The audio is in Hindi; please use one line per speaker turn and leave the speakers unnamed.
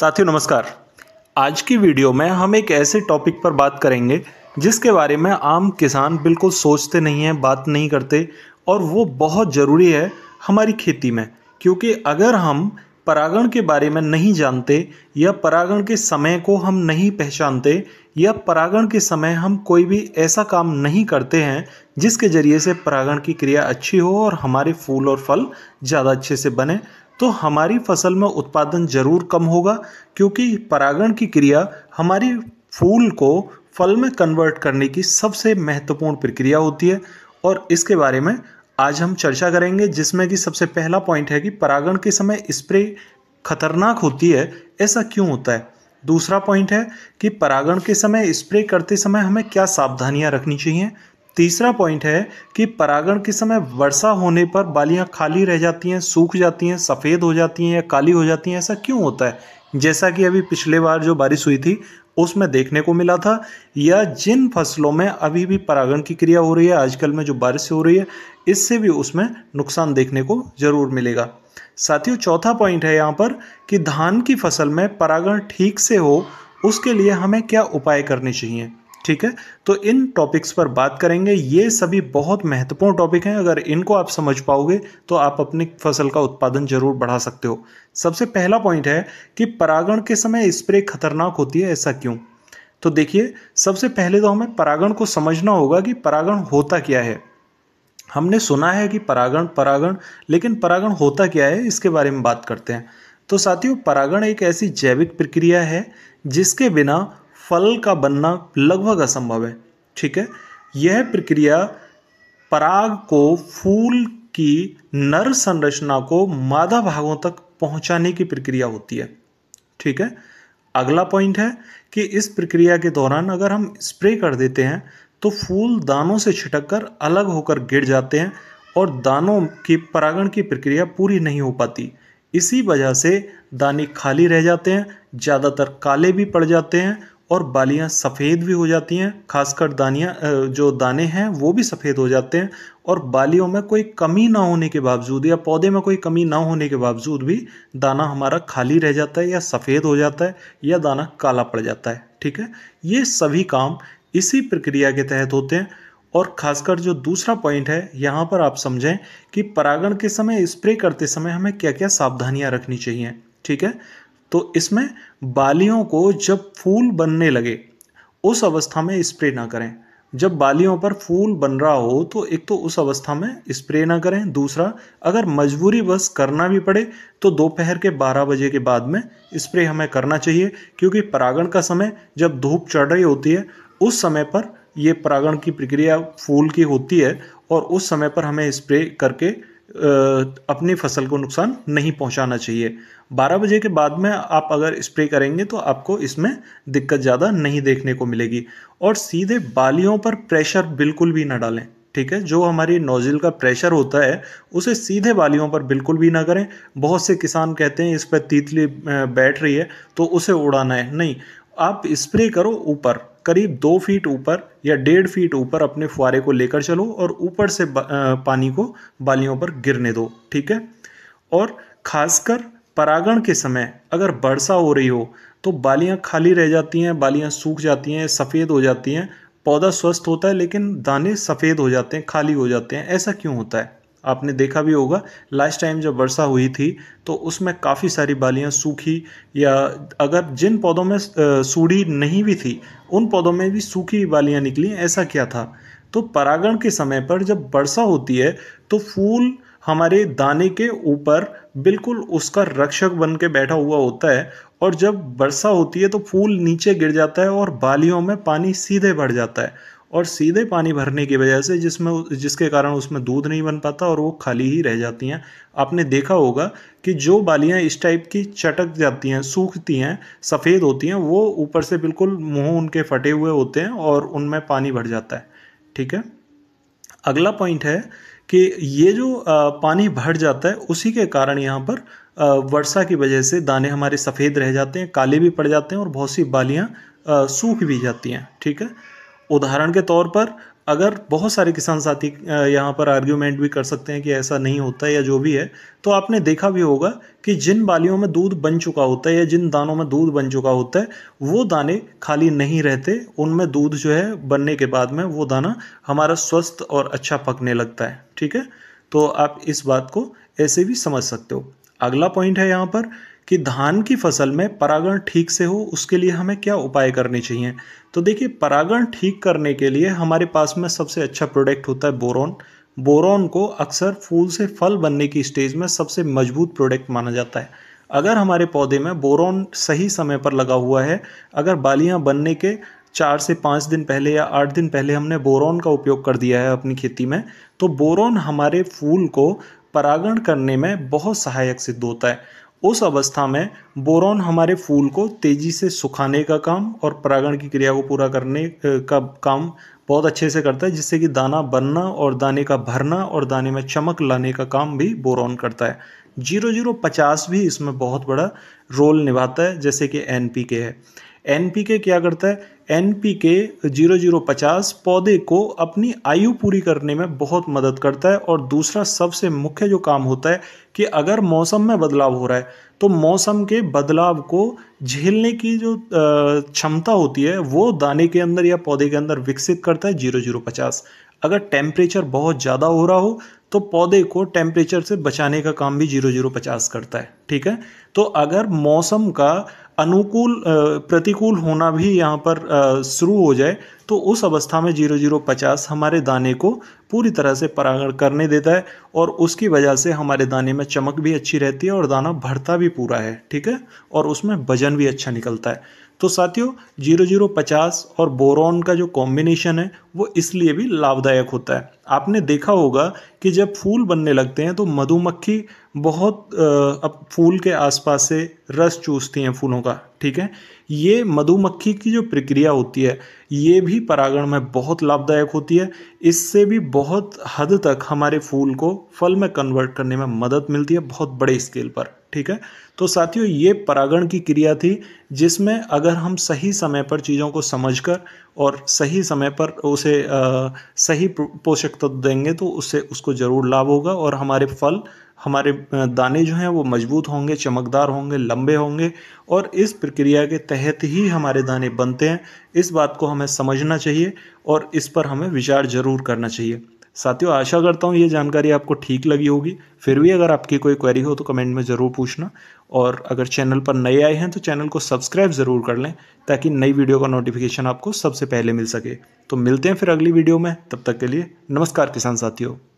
साथियों नमस्कार आज की वीडियो में हम एक ऐसे टॉपिक पर बात करेंगे जिसके बारे में आम किसान बिल्कुल सोचते नहीं हैं बात नहीं करते और वो बहुत ज़रूरी है हमारी खेती में क्योंकि अगर हम परागण के बारे में नहीं जानते या परागण के समय को हम नहीं पहचानते या परागण के समय हम कोई भी ऐसा काम नहीं करते हैं जिसके ज़रिए से परागण की क्रिया अच्छी हो और हमारे फूल और फल ज़्यादा अच्छे से बने तो हमारी फसल में उत्पादन जरूर कम होगा क्योंकि परागण की क्रिया हमारी फूल को फल में कन्वर्ट करने की सबसे महत्वपूर्ण प्रक्रिया होती है और इसके बारे में आज हम चर्चा करेंगे जिसमें कि सबसे पहला पॉइंट है कि परागण के समय स्प्रे खतरनाक होती है ऐसा क्यों होता है दूसरा पॉइंट है कि परागण के समय स्प्रे करते समय हमें क्या सावधानियां रखनी चाहिए तीसरा पॉइंट है कि परागण के समय वर्षा होने पर बालियां खाली रह जाती हैं सूख जाती हैं सफ़ेद हो जाती हैं या काली हो जाती हैं ऐसा क्यों होता है जैसा कि अभी पिछले बार जो बारिश हुई थी उसमें देखने को मिला था या जिन फसलों में अभी भी परागण की क्रिया हो रही है आजकल में जो बारिश हो रही है इससे भी उसमें नुकसान देखने को ज़रूर मिलेगा साथियों चौथा पॉइंट है यहाँ पर कि धान की फसल में परागण ठीक से हो उसके लिए हमें क्या उपाय करने चाहिए ठीक है तो इन टॉपिक्स पर बात करेंगे ये सभी बहुत महत्वपूर्ण टॉपिक हैं अगर इनको आप समझ पाओगे तो आप अपनी फसल का उत्पादन जरूर बढ़ा सकते हो सबसे पहला पॉइंट है कि परागण के समय स्प्रे खतरनाक होती है ऐसा क्यों तो देखिए सबसे पहले तो हमें परागण को समझना होगा कि परागण होता क्या है हमने सुना है कि परागण परागण लेकिन परागण होता क्या है इसके बारे में बात करते हैं तो साथियों परागण एक ऐसी जैविक प्रक्रिया है जिसके बिना फल का बनना लगभग असंभव है ठीक है यह प्रक्रिया पराग को फूल की नर संरचना को मादा भागों तक पहुंचाने की प्रक्रिया होती है ठीक है अगला पॉइंट है कि इस प्रक्रिया के दौरान अगर हम स्प्रे कर देते हैं तो फूल दानों से छिटक कर अलग होकर गिर जाते हैं और दानों की परागण की प्रक्रिया पूरी नहीं हो पाती इसी वजह से दाने खाली रह जाते हैं ज़्यादातर काले भी पड़ जाते हैं और बालियाँ सफ़ेद भी हो जाती हैं खासकर दानियाँ जो दाने हैं वो भी सफ़ेद हो जाते हैं और बालियों में कोई कमी ना होने के बावजूद या पौधे में कोई कमी ना होने के बावजूद भी दाना हमारा खाली रह जाता है या सफ़ेद हो जाता है या दाना काला पड़ जाता है ठीक है ये सभी काम इसी प्रक्रिया के तहत होते हैं और खासकर जो दूसरा पॉइंट है यहाँ पर आप समझें कि परागण के समय स्प्रे करते समय हमें क्या क्या सावधानियाँ रखनी चाहिए ठीक है तो इसमें बालियों को जब फूल बनने लगे उस अवस्था में स्प्रे ना करें जब बालियों पर फूल बन रहा हो तो एक तो उस अवस्था में स्प्रे ना करें दूसरा अगर मजबूरी बस करना भी पड़े तो दोपहर के 12 बजे के बाद में स्प्रे हमें करना चाहिए क्योंकि परागण का समय जब धूप चढ़ रही होती है उस समय पर ये परागण की प्रक्रिया फूल की होती है और उस समय पर हमें स्प्रे करके अपनी फसल को नुकसान नहीं पहुंचाना चाहिए 12 बजे के बाद में आप अगर स्प्रे करेंगे तो आपको इसमें दिक्कत ज़्यादा नहीं देखने को मिलेगी और सीधे बालियों पर प्रेशर बिल्कुल भी ना डालें ठीक है जो हमारी नोज़िल का प्रेशर होता है उसे सीधे बालियों पर बिल्कुल भी ना करें बहुत से किसान कहते हैं इस पर तीतली बैठ रही है तो उसे उड़ाना है नहीं आप स्प्रे करो ऊपर करीब दो फीट ऊपर या डेढ़ फीट ऊपर अपने फुहारे को लेकर चलो और ऊपर से पानी को बालियों पर गिरने दो ठीक है और खासकर परागण के समय अगर वर्षा हो रही हो तो बालियाँ खाली रह जाती हैं बालियाँ सूख जाती हैं सफ़ेद हो जाती हैं पौधा स्वस्थ होता है लेकिन दाने सफ़ेद हो जाते हैं खाली हो जाते हैं ऐसा क्यों होता है आपने देखा भी होगा लास्ट टाइम जब वर्षा हुई थी तो उसमें काफ़ी सारी बालियां सूखी या अगर जिन पौधों में सूढ़ी नहीं भी थी उन पौधों में भी सूखी बालियां निकली ऐसा क्या था तो परागण के समय पर जब वर्षा होती है तो फूल हमारे दाने के ऊपर बिल्कुल उसका रक्षक बन के बैठा हुआ होता है और जब वर्षा होती है तो फूल नीचे गिर जाता है और बालियों में पानी सीधे बढ़ जाता है और सीधे पानी भरने की वजह से जिसमें जिसके कारण उसमें दूध नहीं बन पाता और वो खाली ही रह जाती हैं आपने देखा होगा कि जो बालियाँ इस टाइप की चटक जाती हैं सूखती हैं सफ़ेद होती हैं वो ऊपर से बिल्कुल मुँह उनके फटे हुए होते हैं और उनमें पानी भर जाता है ठीक है अगला पॉइंट है कि ये जो पानी भर जाता है उसी के कारण यहाँ पर वर्षा की वजह से दाने हमारे सफ़ेद रह जाते हैं काले भी पड़ जाते हैं और बहुत सी बालियाँ सूख भी जाती हैं ठीक है उदाहरण के तौर पर अगर बहुत सारे किसान साथी यहाँ पर आर्ग्यूमेंट भी कर सकते हैं कि ऐसा नहीं होता है या जो भी है तो आपने देखा भी होगा कि जिन बालियों में दूध बन चुका होता है या जिन दानों में दूध बन चुका होता है वो दाने खाली नहीं रहते उनमें दूध जो है बनने के बाद में वो दाना हमारा स्वस्थ और अच्छा पकने लगता है ठीक है तो आप इस बात को ऐसे भी समझ सकते हो अगला पॉइंट है यहाँ पर कि धान की फसल में परागण ठीक से हो उसके लिए हमें क्या उपाय करने चाहिए तो देखिए परागण ठीक करने के लिए हमारे पास में सबसे अच्छा प्रोडक्ट होता है बोरोन बोरोन को अक्सर फूल से फल बनने की स्टेज में सबसे मजबूत प्रोडक्ट माना जाता है अगर हमारे पौधे में बोरोन सही समय पर लगा हुआ है अगर बालियाँ बनने के चार से पाँच दिन पहले या आठ दिन पहले हमने बोरोन का उपयोग कर दिया है अपनी खेती में तो बोरोन हमारे फूल को परागण करने में बहुत सहायक सिद्ध होता है उस अवस्था में बोरॉन हमारे फूल को तेज़ी से सुखाने का काम और परागण की क्रिया को पूरा करने का काम बहुत अच्छे से करता है जिससे कि दाना बनना और दाने का भरना और दाने में चमक लाने का काम भी बोरॉन करता है जीरो जीरो पचास भी इसमें बहुत बड़ा रोल निभाता है जैसे कि एन है एन क्या करता है एन पी के जीरो जीरो पचास पौधे को अपनी आयु पूरी करने में बहुत मदद करता है और दूसरा सबसे मुख्य जो काम होता है कि अगर मौसम में बदलाव हो रहा है तो मौसम के बदलाव को झेलने की जो क्षमता होती है वो दाने के अंदर या पौधे के अंदर विकसित करता है जीरो जीरो पचास अगर टेम्परेचर बहुत ज़्यादा हो रहा हो तो पौधे को टेम्परेचर से बचाने का काम भी जीरो जीरो पचास करता है ठीक है तो अगर मौसम का अनुकूल प्रतिकूल होना भी यहाँ पर शुरू हो जाए तो उस अवस्था में जीरो जीरो पचास हमारे दाने को पूरी तरह से परागण करने देता है और उसकी वजह से हमारे दाने में चमक भी अच्छी रहती है और दाना भरता भी पूरा है ठीक है और उसमें वजन भी अच्छा निकलता है तो साथियों जीरो जीरो पचास और बोरॉन का जो कॉम्बिनेशन है वो इसलिए भी लाभदायक होता है आपने देखा होगा कि जब फूल बनने लगते हैं तो मधुमक्खी बहुत अब फूल के आसपास से रस चूसती हैं फूलों का ठीक है ये मधुमक्खी की जो प्रक्रिया होती है ये भी परागण में बहुत लाभदायक होती है इससे भी बहुत हद तक हमारे फूल को फल में कन्वर्ट करने में मदद मिलती है बहुत बड़े स्केल पर ठीक है तो साथियों ये परागण की क्रिया थी जिसमें अगर हम सही समय पर चीज़ों को समझकर और सही समय पर उसे सही पोषक तत्व देंगे तो उससे उसको ज़रूर लाभ होगा और हमारे फल हमारे दाने जो हैं वो मजबूत होंगे चमकदार होंगे लंबे होंगे और इस प्रक्रिया के तहत ही हमारे दाने बनते हैं इस बात को हमें समझना चाहिए और इस पर हमें विचार ज़रूर करना चाहिए साथियों आशा करता हूँ ये जानकारी आपको ठीक लगी होगी फिर भी अगर आपकी कोई क्वेरी हो तो कमेंट में ज़रूर पूछना और अगर चैनल पर नए आए हैं तो चैनल को सब्सक्राइब ज़रूर कर लें ताकि नई वीडियो का नोटिफिकेशन आपको सबसे पहले मिल सके तो मिलते हैं फिर अगली वीडियो में तब तक के लिए नमस्कार किसान साथियों